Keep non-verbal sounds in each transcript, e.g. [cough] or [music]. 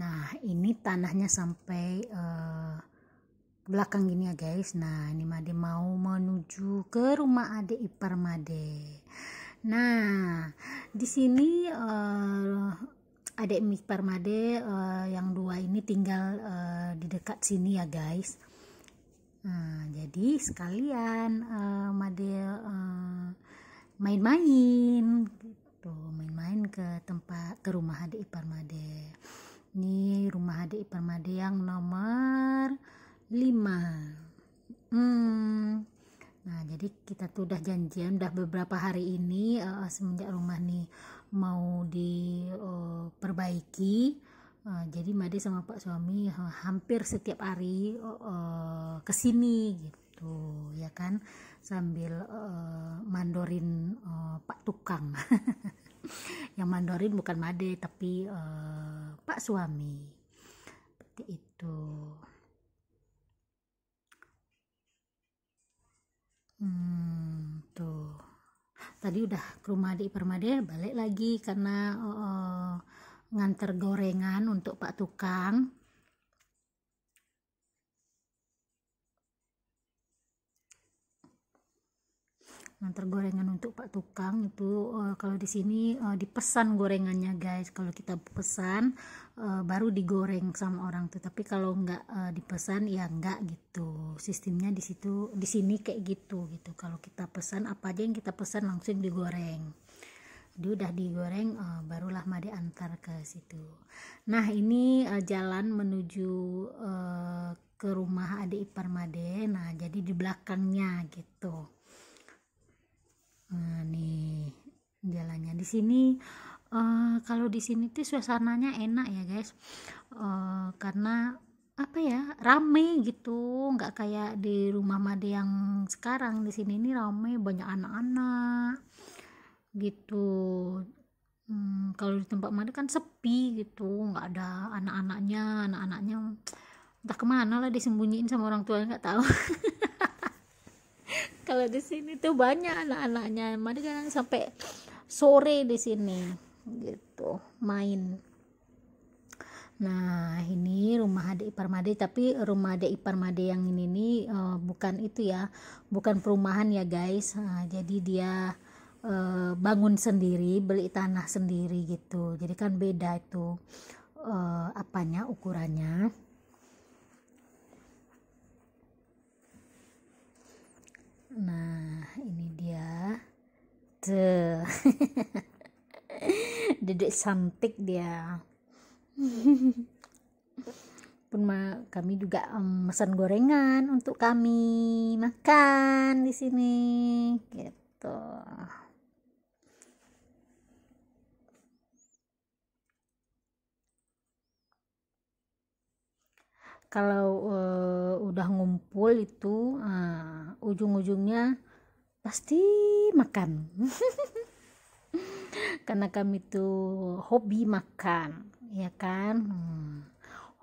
Nah, ini tanahnya sampai uh, belakang gini ya, guys. Nah, ini Made mau menuju ke rumah adik ipar Made. Nah, di sini uh, eh, adik ipar Made uh, yang dua ini tinggal uh, di dekat sini ya, guys. Nah, jadi sekalian uh, Made main main-main gitu, main-main ke tempat ke rumah adik ipar Made. Ini rumah adik Permade yang nomor 5. Hmm. Nah, jadi kita tuh udah janjian udah beberapa hari ini uh, semenjak rumah nih mau diperbaiki. Eh, uh, eh, uh, jadi Made sama Pak suami uh, hampir setiap hari uh, uh, kesini gitu ya kan sambil uh, mandorin uh, Pak tukang. [laughs] [laughs] yang Mandorin bukan Made tapi uh, Pak suami seperti itu hmm, tuh tadi udah ke rumah di Permade balik lagi karena uh, nganter gorengan untuk Pak tukang ngantar gorengan untuk pak tukang itu uh, eh, kalau di sini uh, dipesan gorengannya guys kalau kita pesan uh, baru digoreng sama orang tuh tapi kalau nggak uh, dipesan ya nggak gitu sistemnya di situ di sini kayak gitu gitu kalau kita pesan apa aja yang kita pesan langsung digoreng dia udah digoreng uh, barulah Made antar ke situ. Nah, ini uh, jalan menuju uh, ke rumah adik ipar Made. Nah, jadi di belakangnya gitu. di sini uh, kalau di sini tuh suasananya enak ya guys uh, karena apa ya rame gitu nggak kayak di rumah Made yang sekarang di sini ini rame banyak anak-anak gitu hmm, kalau di tempat Made kan sepi gitu nggak ada anak-anaknya anak-anaknya entah kemana lah disembunyiin sama orang tua nggak tahu [laughs] kalau di sini tuh banyak anak-anaknya Made kan sampai sore di sini gitu main nah ini rumah adik ipar made tapi rumah adik ipar made yang ini nih uh, bukan itu ya bukan perumahan ya guys nah, jadi dia uh, bangun sendiri beli tanah sendiri gitu jadi kan beda itu uh, apanya ukurannya nah ini dia tuh [laughs] dedek sampik dia [laughs] pun kami juga um, gorengan untuk kami makan di sini gitu kalau uh, udah ngumpul itu uh, ujung-ujungnya pasti makan [laughs] karena kami tuh hobi makan ya kan hmm.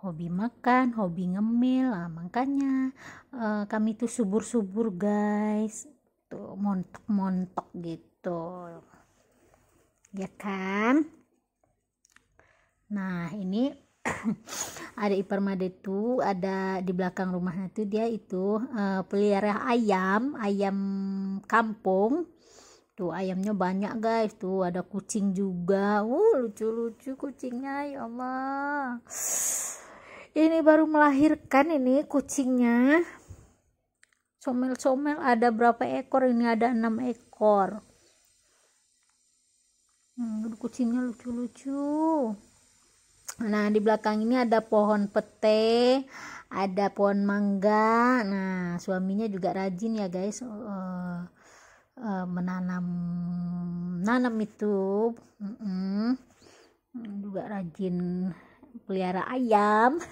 hobi makan hobi ngemil nah, makanya uh, kami tuh subur-subur guys tuh montok-montok gitu ya kan nah ini ada ipar made itu ada di belakang rumahnya itu dia itu uh, pelihara ayam ayam kampung tuh ayamnya banyak guys tuh ada kucing juga uh lucu-lucu kucingnya ya Allah ini baru melahirkan ini kucingnya comel-comel ada berapa ekor ini ada enam ekor hmm, kucingnya lucu-lucu Nah, di belakang ini ada pohon pete, ada pohon mangga. Nah, suaminya juga rajin ya, guys. Uh, uh, menanam nanam itu. Mm -mm. Juga rajin pelihara ayam. [laughs]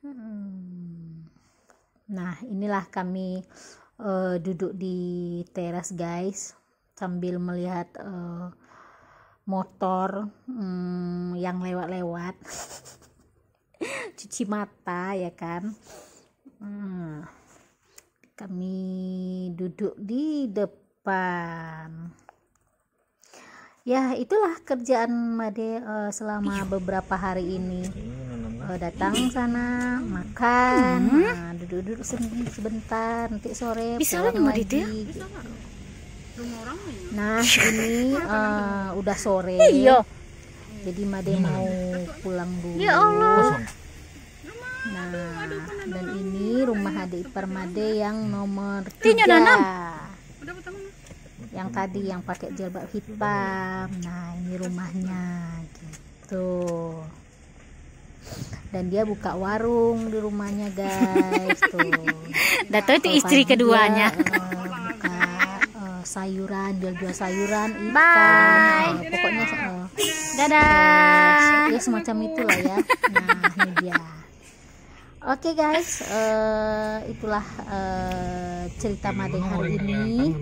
Mm. nah, inilah kami uh, duduk di teras, guys, sambil melihat uh, motor hmm, yang lewat-lewat [laughs] cuci mata ya kan hmm, kami duduk di depan ya itulah kerjaan Made uh, eh, selama iya. beberapa hari ini uh, datang sana makan hmm? nah, duduk-duduk nah, sebentar nanti sore bisa lagi gitu Nah [laughs] ini uh, udah sore. Iya. Jadi Made mau pulang dulu. Ya Allah. Nah dan ini rumah adik ipar Made yang nomor tiga. Yang tadi yang pakai jilbab hitam. Nah ini rumahnya gitu. Dan dia buka warung di rumahnya guys tuh. Dato itu istri keduanya. Eh, sayuran jual-jual sayuran ikan Bye. Nah, pokoknya uh, dadah ya semacam itulah ya nah ini dia Oke okay guys, uh, itulah uh, cerita mati hari ini.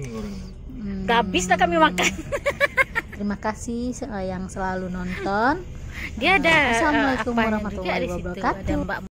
Hmm, Habis dah kami makan. terima kasih uh, yang selalu nonton. Dia ada uh, Assalamualaikum warahmatullahi wabarakatuh.